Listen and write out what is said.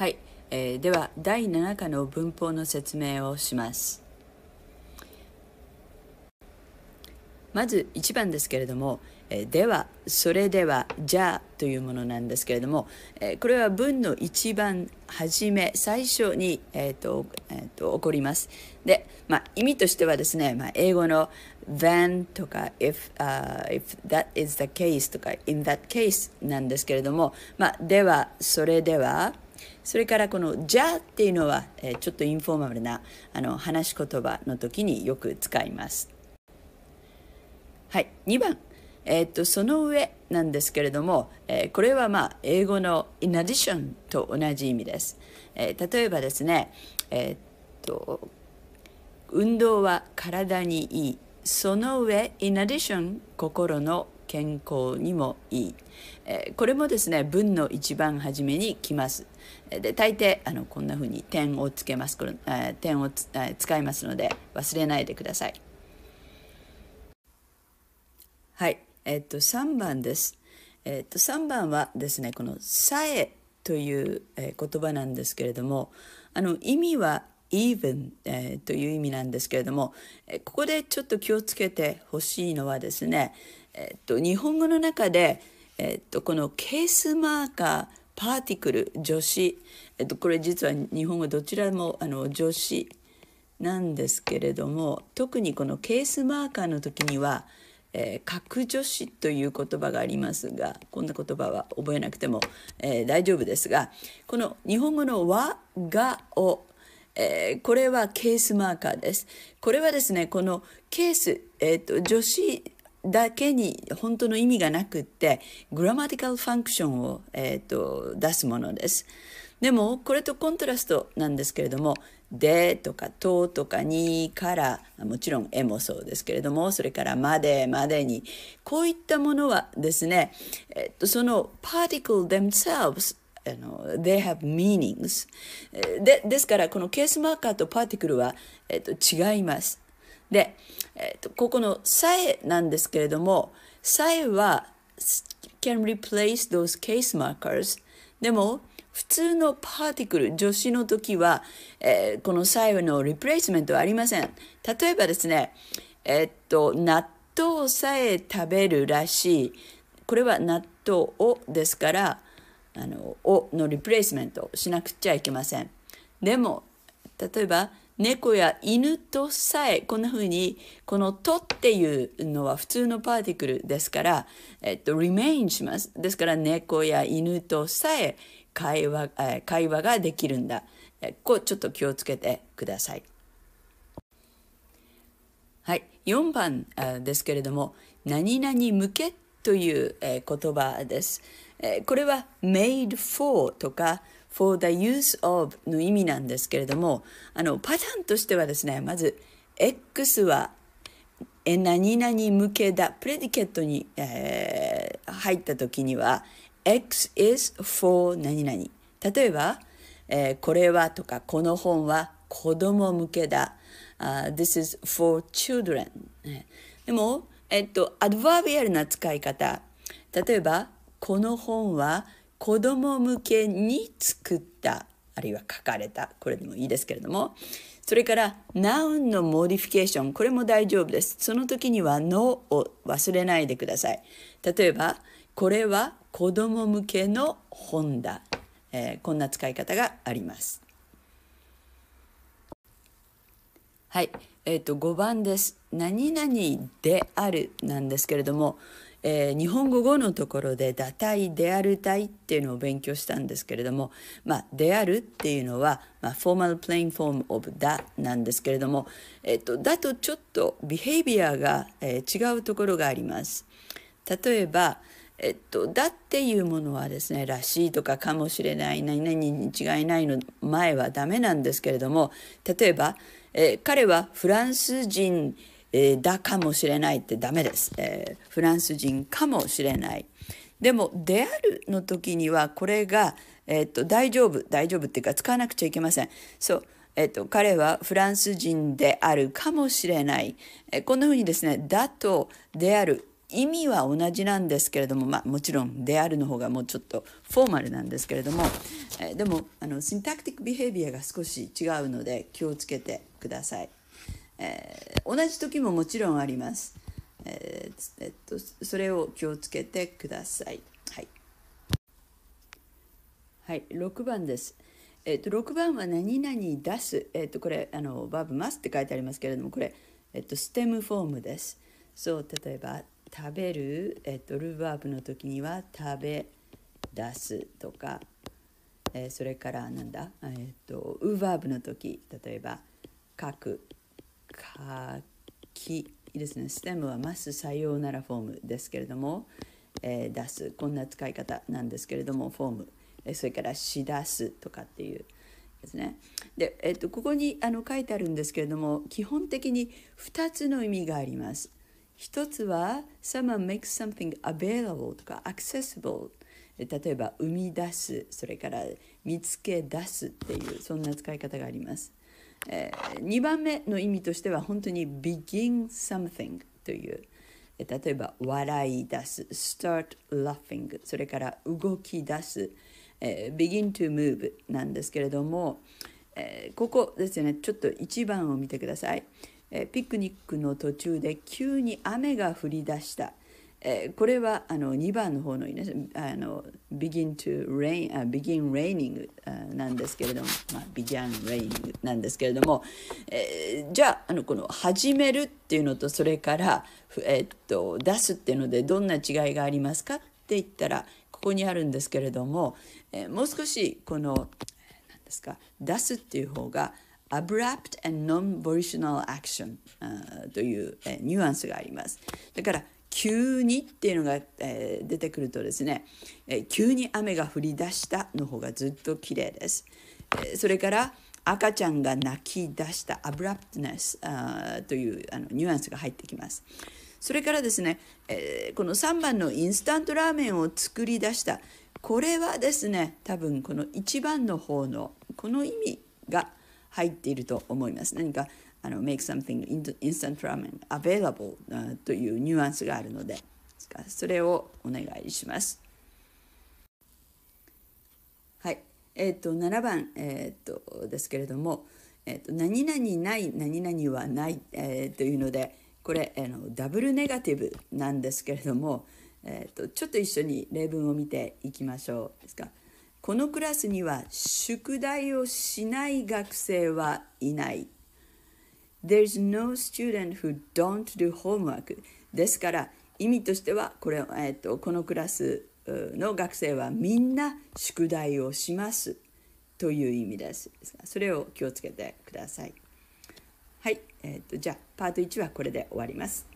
はい、えー、では第7課の文法の説明をしますまず1番ですけれども「えー、では」「それでは」「じゃあ」というものなんですけれども、えー、これは文の一番初め最初に、えーとえーと、起こります。で、まあ、意味としてはですね、まあ、英語の「then」とか「if,、uh, if that is the case」とか「in that case」なんですけれども「まあ、では」「それでは」それからこの「じゃ」っていうのは、えちょっとインフォーマルなあの話し言葉の時によく使います。はい、2番、えー、っとその上なんですけれども、えー、これはまあ英語の「in addition」と同じ意味です。えー、例えばですね、えっと運動は体にいいその上 in addition 心の健康にもいい、えこれもですね文の一番初めに来ます。で大抵あのこんな風に点をつけますこれ、え点をえ使いますので忘れないでください。はい、えっと3番です。えっと3番はですねこの「さえ」という、え言葉なんですけれどもあの意味は even、えー、という意味なんですけれども、えここでちょっと気をつけてほしいのはですね、えっと、日本語の中で、えっと、このケースマーカーパーティクル助詞、えっと、これ実は日本語どちらもあの助詞なんですけれども特にこのケースマーカーの時には「えー、核助詞という言葉がありますがこんな言葉は覚えなくても、えー、大丈夫ですがこの日本語の「和」「が」「を」えー、これはケースマーカーです。これはですねこのケース、えーと助詞だけに本当の意味がなくってグラマティカルファンクションを、えーと、出すものです。でもこれとコントラストなんですけれども「で」とか「と」とか「に」からもちろん「え」もそうですけれどもそれから「まで」「までにこういったものはですね、えっと、その「particle themselves」あの they have meanings でですからこのケースマーカーとパーティクルは、えっと、違いますで、えーと、ここの「さえ」なんですけれども「さえ」は can replace those case markers でも普通のパーティクル助詞の時は、えー、この「さえ」のリプレイスメントはありません例えばですねえっ、ー、と納豆さえ食べるらしいこれは納豆をですからあの「を」のリプレイスメントしなくちゃいけませんでも例えば猫や犬とさえこんな風にこの「と」っていうのは普通のパーティクルですから、えっと、remain しますですから猫や犬とさえ会話会話ができるんだこうちょっと気をつけてください。はい、4番ですけれども「何々向け」という言葉です。これは「made for」とか「for the use of の意味なんですけれども、あの、パターンとしてはですね、まず、X は何々向けだ、プレディケットに、えー、入った時には、X is for 何々。例えば、えー、これはとか、この本は子供向けだ。Uh, this is for children。でも、えっと、アドバービアルな使い方。例えば、この本は子ども向けに作ったあるいは書かれたこれでもいいですけれどもそれからナウンのモディフィケーションこれも大丈夫ですその時には「の」を忘れないでください例えば「これは子ども向けの本だ」えー、こんな使い方がありますはいえーと、と5番です「何々である」なんですけれどもえー、日本語語のところで「打体」「であるいっていうのを勉強したんですけれども「まあ、である」っていうのは「まあ、フォーマル・プレイン・フォーム・オブ・だ」なんですけれども、えっと、だとちょっとビヘイビアが、えー、違うところがあります。例えばえっと、だっていうものはですね、らしいとかかもしれない、何々に違いないの前はダメなんですけれども、例えば、えー、彼はフランス人、えー、だかもしれないってダメです、えー、フランス人かもしれないでも「である」の時にはこれが、えーと、大丈夫大丈夫っていうか使わなくちゃいけませんそう、えーと、と彼はフランス人であるかもしれない、えー、こんなふうにですね「だ」と「である」意味は同じなんですけれども、まあ、もちろん「である」の方がもうちょっとフォーマルなんですけれども、えー、でもあのシンタクティック・ビヘイビアが少し違うので気をつけてください。えー、同じ時ももちろんあります。えー、えっと、それを気をつけてください。はい。はい、6番です。えっと、6番は何々出す。えっと、これ、あの、バブますって書いてありますけれども、これ、えっと、ステムフォームです。そう、例えば、食べる、えっと、ルーバーブの時には、食べ出すとか、えー、それから、なんだ、えっと、ウーバーブの時、例えば、書く書きですねステムはマスさようならフォームですけれども、えー、出すこんな使い方なんですけれどもフォーム、えそれから「し出す」とかっていうですねで、えー、っと、とここにあの書いてあるんですけれども基本的に2つの意味があります。一つは「someone makes something available」とか「accessible」例えば「生み出す」それから「見つけ出す」っていうそんな使い方があります。えー、2番目の意味としては本当に begin something という例えば笑い出す start laughing それから動き出す、えー、begin to move なんですけれども、えー、ここですねちょっと1番を見てください、えー、ピクニックの途中で急に雨が降り出したえー、これはあの2番の方のねあの begin to rain あ begin raining なんですけれども、まあ、began raining なんですけれども、えー、じゃああのこの始めるっていうのとそれから、えー、っと出すっていうのでどんな違いがありますかって言ったらここにあるんですけれども、えもう少しこのんですか出すっていう方が abrupt and non-volitional action という、えニュアンスがあります。だから急にっていうのが、えー、出てくるとですね、えー、急に雨が降り出したの方がずっと綺麗です。えー、それから赤ちゃんが泣き出した abruptness というあのニュアンスが入ってきます。それからですね、えこの3番のインスタントラーメンを作り出したこれはですね多分この1番の方のこの意味が入っていると思います。何かあの make something instant ramen available というニュアンスがあるのでそれをお願いします。はい、えっ、ー、と7番、えっ、ー、とですけれども、えっ、ー、と何々ない何々はない、えというのでこれあのダブルネガティブなんですけれども、えっとちょっと一緒に例文を見ていきましょうですか。このクラスには宿題をしない学生はいない There's no student who don't do homework ですから意味としてはこれ、えっと、このクラスの学生はみんな宿題をしますという意味ですそれを気をつけてくださいはい、えっとじゃあパート1はこれで終わります